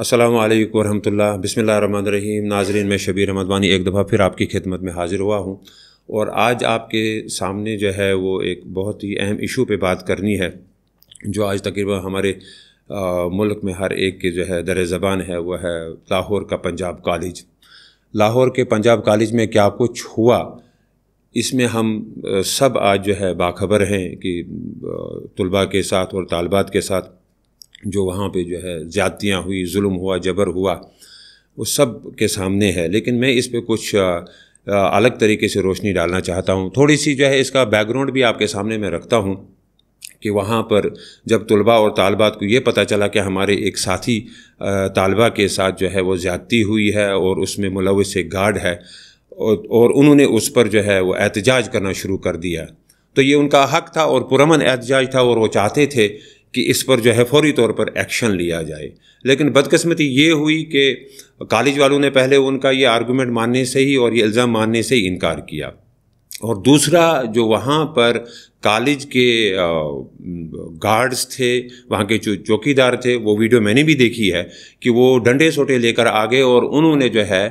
असलम वरहमल बसमीम नाजरीन मैं शबीर अहमद वानी एक दफ़ा फिर आपकी खिदमत में हाज़िर हुआ हूँ और आज आपके सामने जो है वो एक बहुत ही अहम इशू पर बात करनी है जो आज तकरीबन हमारे आ, मुल्क में हर एक के जो है दर ज़बान है वह है लाहौर का पंजाब कॉलेज लाहौर के पंजाब कॉलेज में क्या कुछ हुआ इसमें हम सब आज जो है बाखबर हैं कि तलबा के साथ और तालबात के साथ जो वहाँ पे जो है ज़्यादतियाँ हुई जुल्म हुआ जबर हुआ वो सब के सामने है लेकिन मैं इस पर कुछ अलग तरीके से रोशनी डालना चाहता हूँ थोड़ी सी जो है इसका बैकग्राउंड भी आपके सामने मैं रखता हूँ कि वहाँ पर जब तलबा और तालबात को ये पता चला कि हमारे एक साथी तालबा के साथ जो है वो ज़्यादती हुई है और उसमें मुलविस एक गार्ड है और, और उन्होंने उस पर जो है वो एहतजाज करना शुरू कर दिया तो ये उनका हक था और पुरमन एहतजाज था और वो चाहते थे कि इस पर जो है फौरी तौर पर एक्शन लिया जाए लेकिन बदकस्मती ये हुई कि कॉलेज वालों ने पहले उनका ये आर्गूमेंट मानने से ही और ये इल्ज़ाम मानने से ही इनकार किया और दूसरा जो वहाँ पर कॉलेज के गार्ड्स थे वहाँ के जो चौकीदार थे वो वीडियो मैंने भी देखी है कि वो डंडे सोटे लेकर आ गए और उन्होंने जो है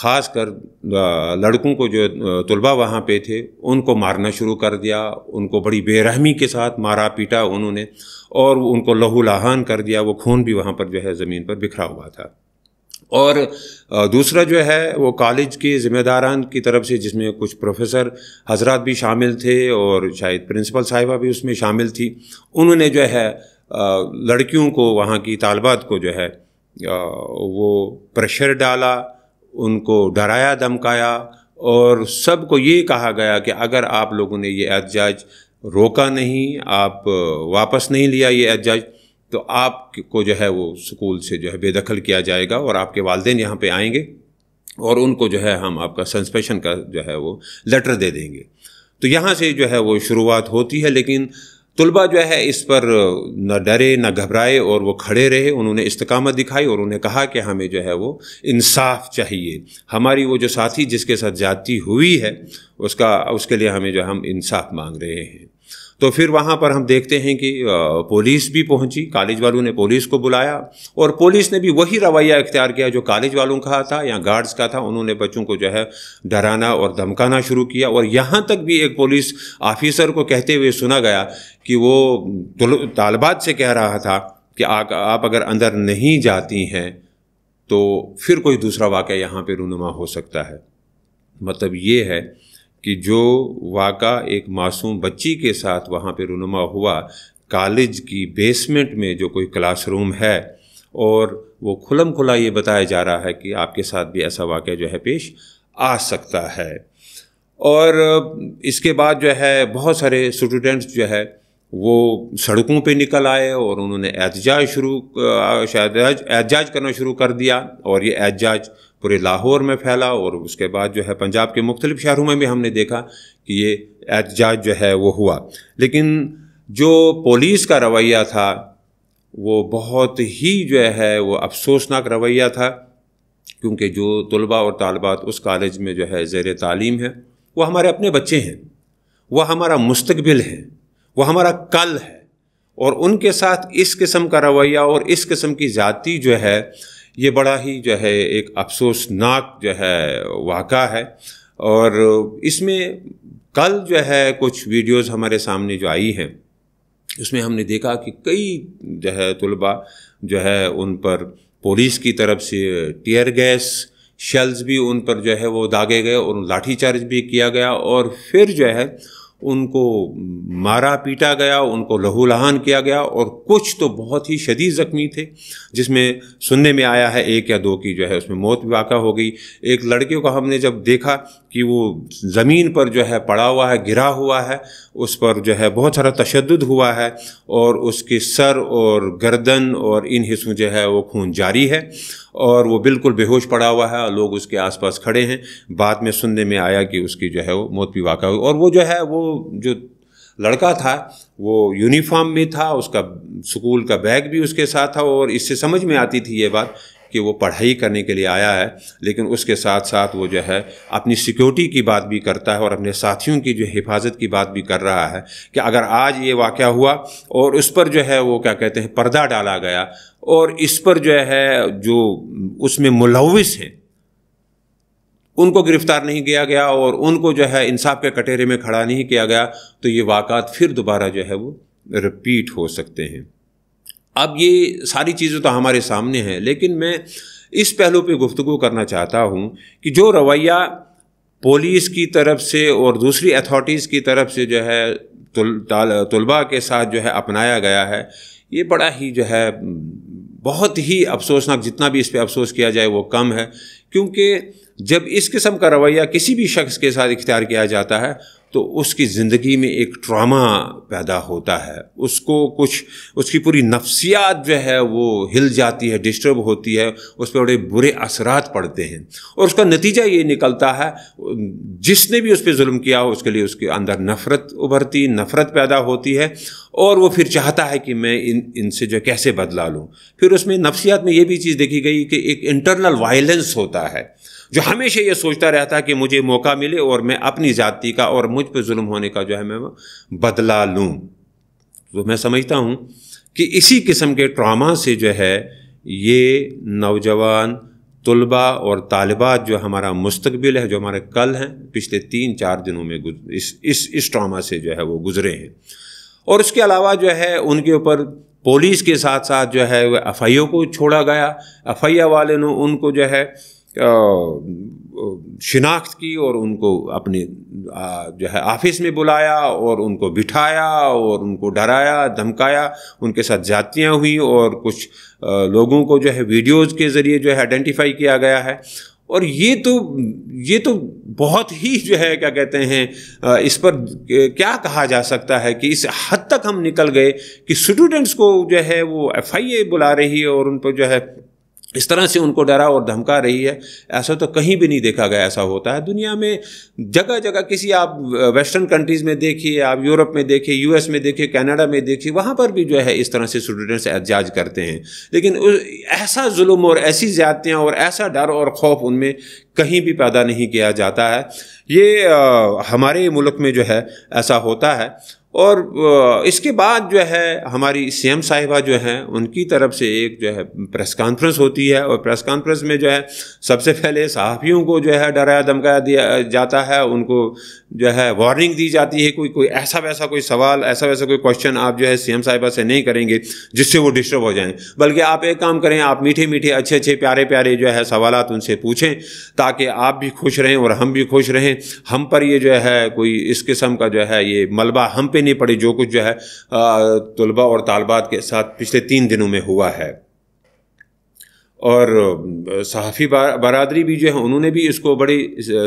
ख़ास कर लड़कों को जो तलबा वहाँ पे थे उनको मारना शुरू कर दिया उनको बड़ी बेरहमी के साथ मारा पीटा उन्होंने और उनको लहूलाहान कर दिया वो खून भी वहाँ पर जो है ज़मीन पर बिखरा हुआ था और दूसरा जो है वो कॉलेज के ज़िम्मेदारान की तरफ से जिसमें कुछ प्रोफेसर हजरत भी शामिल थे और शायद प्रिंसिपल साहिबा भी उसमें शामिल थी उन्होंने जो है लड़कियों को वहाँ की तालबात को जो है वो प्रेशर डाला उनको डराया धमकाया और सबको ये कहा गया कि अगर आप लोगों ने ये एहतजाज रोका नहीं आप वापस नहीं लिया ये एहतजाज तो आपको जो है वो स्कूल से जो है बेदखल किया जाएगा और आपके वालदेन यहाँ पे आएंगे और उनको जो है हम आपका सस्पेंशन का जो है वो लेटर दे देंगे तो यहाँ से जो है वो शुरुआत होती है लेकिन तलबा जो है इस पर न डरे न घबराए और वो खड़े रहे उन्होंने इस्तकामत दिखाई और उन्हें कहा कि हमें जो है वो इंसाफ चाहिए हमारी वो जो साथी जिसके साथ जाती हुई है उसका उसके लिए हमें जो हम इंसाफ मांग रहे हैं तो फिर वहाँ पर हम देखते हैं कि पुलिस भी पहुँची कॉलेज वालों ने पुलिस को बुलाया और पुलिस ने भी वही रवैया इख्तियार किया जो कॉलेज वालों का था या गार्ड्स का था उन्होंने बच्चों को जो है डराना और धमकाना शुरू किया और यहाँ तक भी एक पुलिस ऑफिसर को कहते हुए सुना गया कि वो तालबात से कह रहा था कि आ, आप अगर अंदर नहीं जाती हैं तो फिर कोई दूसरा वाक़ यहाँ पर रूनुमा हो सकता है मतलब ये है कि जो वाक़ा एक मासूम बच्ची के साथ वहाँ पे रुनुमा हुआ कॉलेज की बेसमेंट में जो कोई क्लासरूम है और वो खुलम खुला ये बताया जा रहा है कि आपके साथ भी ऐसा वाक़ जो है पेश आ सकता है और इसके बाद जो है बहुत सारे स्टूडेंट्स जो है वो सड़कों पे निकल आए और उन्होंने एहतजाज शुरू शायद एहतजाज करना शुरू कर दिया और ये एहतजाज पूरे लाहौर में फैला और उसके बाद जो है पंजाब के मुख्तलिफ शहरों में भी हमने देखा कि ये एहतजाज जो है वो हुआ लेकिन जो पुलिस का रवैया था वो बहुत ही जो है वो अफसोसनाक रवैया था क्योंकि जो तलबा और तालबात उस कॉलेज में जो है ज़ेर तालीम है वो हमारे अपने बच्चे हैं वह हमारा मुस्तबिल हैं वो हमारा कल है और उनके साथ इस किस्म का रवैया और इस किस्म की जाति जो है ये बड़ा ही जो है एक अफसोसनाक जो है वाक़ा है और इसमें कल जो है कुछ वीडियोस हमारे सामने जो आई हैं उसमें हमने देखा कि कई जो है तलबा जो है उन पर पुलिस की तरफ से टीयर गैस शेल्स भी उन पर जो है वो दागे गए और लाठी चार्ज भी किया गया और फिर जो है उनको मारा पीटा गया उनको लहूलहान किया गया और कुछ तो बहुत ही शदीद ज़ख्मी थे जिसमें सुनने में आया है एक या दो की जो है उसमें मौत भी वाक़ हो गई एक लड़के को हमने जब देखा कि वो ज़मीन पर जो है पड़ा हुआ है गिरा हुआ है उस पर जो है बहुत सारा तशद हुआ है और उसके सर और गर्दन और इन हिस्सों जो है वो खून जारी है और वो बिल्कुल बेहोश पड़ा हुआ है लोग उसके आसपास खड़े हैं बाद में सुनने में आया कि उसकी जो है वो मौत भी वाक़ा हुई और वो जो है वो जो लड़का था वो यूनिफॉर्म में था उसका स्कूल का बैग भी उसके साथ था और इससे समझ में आती थी ये बात कि वो पढ़ाई करने के लिए आया है लेकिन उसके साथ साथ वो जो है अपनी सिक्योरिटी की बात भी करता है और अपने साथियों की जो हिफाजत की बात भी कर रहा है कि अगर आज ये वाक़ हुआ और उस पर जो है वो क्या कहते हैं पर्दा डाला गया और इस पर जो है जो उसमें मुलविस हैं उनको गिरफ्तार नहीं किया गया और उनको जो है इंसाफ के कटेरे में खड़ा नहीं किया गया तो ये वाक़ात फिर दोबारा जो है वो रिपीट हो सकते हैं अब ये सारी चीज़ें तो हमारे सामने हैं लेकिन मैं इस पहलू पे गुफ्तु करना चाहता हूँ कि जो रवैया पुलिस की तरफ से और दूसरी अथॉरिटीज़ की तरफ से जो है तलबा के साथ जो है अपनाया गया है ये बड़ा ही जो है बहुत ही अफसोसनाक जितना भी इस पर अफसोस किया जाए वो कम है क्योंकि जब इस किस्म का रवैया किसी भी शख्स के साथ इख्तियार किया जाता है तो उसकी ज़िंदगी में एक ट्रामा पैदा होता है उसको कुछ उसकी पूरी नफ्सियात जो है वो हिल जाती है डिस्टर्ब होती है उस पर बड़े बुरे असरात पड़ते हैं और उसका नतीजा ये निकलता है जिसने भी उस पर जुल्म किया हो उसके लिए उसके अंदर नफ़रत उभरती नफ़रत पैदा होती है और वो फिर चाहता है कि मैं इन इनसे जो कैसे बदला लूँ फिर उसमें नफ्सियात में ये भी चीज़ देखी गई कि एक इंटरनल वायलेंस होता है जो हमेशा ये सोचता रहता है कि मुझे मौका मिले और मैं अपनी जाति का और मुझ पर जुल्म होने का जो है मैं बदला लूँ तो मैं समझता हूँ कि इसी किस्म के ट्रामा से जो है ये नौजवान तलबा और तालबात जो हमारा मुस्तबिल है जो हमारे कल हैं पिछले तीन चार दिनों में इस इस इस ट्रामा से जो है वो गुजरे हैं और उसके अलावा जो है उनके ऊपर पुलिस के साथ साथ जो है वह एफ को छोड़ा गया एफ वाले ने उनको जो है शिनाख्त की और उनको अपने जो है ऑफिस में बुलाया और उनको बिठाया और उनको डराया धमकाया उनके साथ जातियाँ हुई और कुछ लोगों को जो है वीडियोज़ के ज़रिए जो है आइडेंटिफाई किया गया है और ये तो ये तो बहुत ही जो है क्या कहते हैं इस पर क्या कहा जा सकता है कि इस हद तक हम निकल गए कि स्टूडेंट्स को जो है वो एफआईए बुला रही है और उन पर जो है इस तरह से उनको डरा और धमका रही है ऐसा तो कहीं भी नहीं देखा गया ऐसा होता है दुनिया में जगह जगह किसी आप वेस्टर्न कंट्रीज़ में देखिए आप यूरोप में देखिए यूएस में देखिए कनाडा में देखिए वहाँ पर भी जो है इस तरह से स्टूडेंट्स एहतजाज करते हैं लेकिन ऐसा जुल्म और ऐसी ज़्यादतियाँ और ऐसा डर और खौफ उनमें कहीं भी पैदा नहीं किया जाता है ये आ, हमारे मुल्क में जो है ऐसा होता है और इसके बाद जो है हमारी सी एम साहिबा जो हैं उनकी तरफ से एक जो है प्रेस कॉन्फ्रेंस होती है और प्रेस कॉन्फ्रेंस में जो है सबसे पहले सहाफ़ियों को जो है डराया धमकाया दिया जाता है उनको जो है वार्निंग दी जाती है कोई कोई ऐसा वैसा कोई सवाल ऐसा वैसा कोई क्वेश्चन आप जो है सी एम साहिबा से नहीं करेंगे जिससे वो डिस्टर्ब हो जाएँ बल्कि आप एक काम करें आप मीठे मीठे अच्छे अच्छे प्यारे प्यारे जो है सवाल उनसे पूछें ताकि आप भी खुश रहें और हम भी खुश रहें हम पर ये जो है कोई इस किस्म का जो है ये मलबा हम पे नहीं पड़ी जो कुछ जो है तलबा और तालबात के साथ पिछले तीन दिनों में हुआ है और सहाफ़ी बरदरी भी जो है उन्होंने भी इसको बड़ी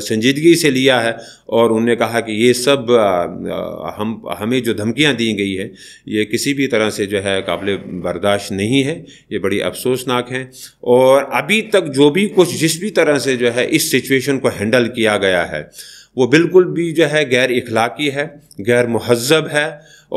संजीदगी से लिया है और उन्होंने कहा कि ये सब हम हमें जो धमकियां दी गई है ये किसी भी तरह से जो है काबिल बर्दाश्त नहीं है ये बड़ी अफसोसनाक है और अभी तक जो भी कुछ जिस भी तरह से जो है इस सिचुएशन को हैंडल किया गया है वो बिल्कुल भी जो है गैर इखलाक़ी है गैर महजब है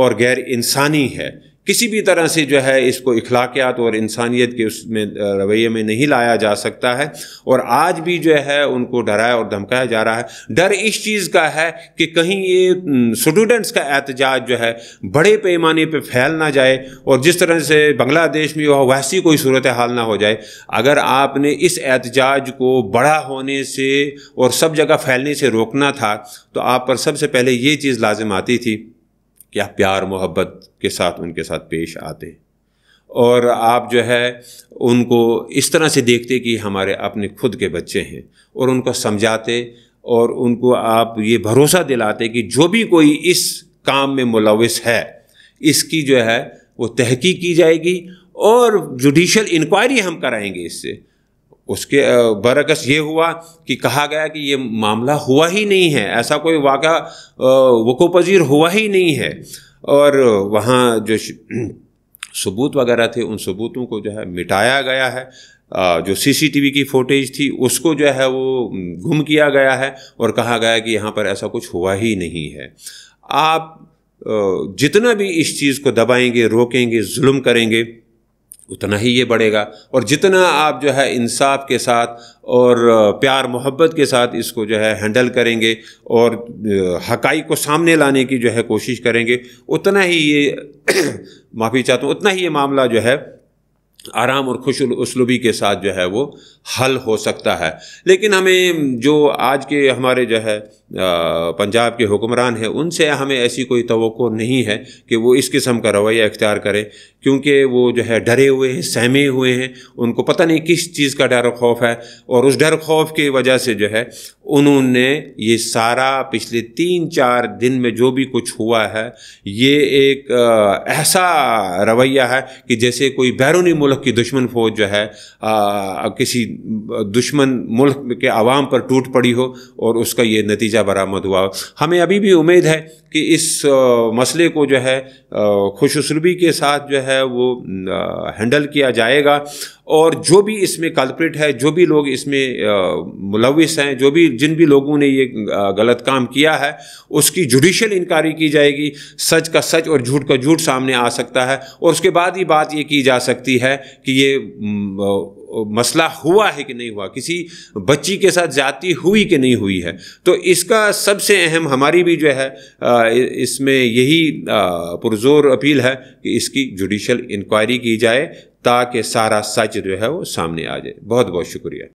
और गैर इंसानी है किसी भी तरह से जो है इसको इखलाकियात और इंसानियत के उसमें रवैये में नहीं लाया जा सकता है और आज भी जो है उनको डराया और धमकाया जा रहा है डर इस चीज़ का है कि कहीं ये स्टूडेंट्स का एहतजाज जो है बड़े पैमाने पर फैल ना जाए और जिस तरह से बांग्लादेश में हो वैसी कोई सूरत हाल ना हो जाए अगर आपने इस एहतजाज को बड़ा होने से और सब जगह फैलने से रोकना था तो आप पर सबसे पहले ये चीज़ लाजिम आती थी क्या प्यार मोहब्बत के साथ उनके साथ पेश आते हैं और आप जो है उनको इस तरह से देखते कि हमारे अपने खुद के बच्चे हैं और उनको समझाते और उनको आप ये भरोसा दिलाते कि जो भी कोई इस काम में मुलविस है इसकी जो है वो तहकीक की जाएगी और जुडिशल इंक्वायरी हम कराएंगे इससे उसके बरकस ये हुआ कि कहा गया कि ये मामला हुआ ही नहीं है ऐसा कोई वाक़ वको पजीर हुआ ही नहीं है और वहाँ जो सबूत वगैरह थे उन सबूतों को जो है मिटाया गया है जो सीसीटीवी की फोटेज थी उसको जो है वो गुम किया गया है और कहा गया कि यहाँ पर ऐसा कुछ हुआ ही नहीं है आप जितना भी इस चीज़ को दबाएंगे रोकेंगे जुल्म करेंगे उतना ही ये बढ़ेगा और जितना आप जो है इंसाफ के साथ और प्यार मोहब्बत के साथ इसको जो है हैंडल करेंगे और हकाई को सामने लाने की जो है कोशिश करेंगे उतना ही ये माफ़ी चाहता हूँ उतना ही ये मामला जो है आराम और खुश उसलूबी के साथ जो है वो हल हो सकता है लेकिन हमें जो आज के हमारे जो है पंजाब के हुक्मरान हैं उनसे हमें ऐसी कोई तो नहीं है कि वो इस किस्म का रवैया इख्तियार करें क्योंकि वो जो है डरे हुए हैं सहमे हुए हैं उनको पता नहीं किस चीज़ का डर खौफ है और उस डर खौफ की वजह से जो है उन्होंने ये सारा पिछले तीन चार दिन में जो भी कुछ हुआ है ये एक ऐसा रवैया है कि जैसे कोई बैरूनी मुल्क मुल्क की दुश्मन फौज जो है आ, किसी दुश्मन मुल्क के आवाम पर टूट पड़ी हो और उसका ये नतीजा बरामद हुआ हमें अभी भी उम्मीद है कि इस मसले को जो है खुशसलूबी के साथ जो है वो हैंडल किया जाएगा और जो भी इसमें कल्प्रिट है जो भी लोग इसमें मुलविस हैं जो भी जिन भी लोगों ने ये गलत काम किया है उसकी जुडिशल इंक्वायरी की जाएगी सच का सच और झूठ का झूठ सामने आ सकता है और उसके बाद ही बात ये की जा सकती है कि ये मसला हुआ है कि नहीं हुआ किसी बच्ची के साथ जाति हुई कि नहीं हुई है तो इसका सबसे अहम हमारी भी जो है इसमें यही पुरजोर अपील है कि इसकी जुडिशल इंक्वायरी की जाए ताकि सारा सच जो है वो सामने आ जाए बहुत बहुत शुक्रिया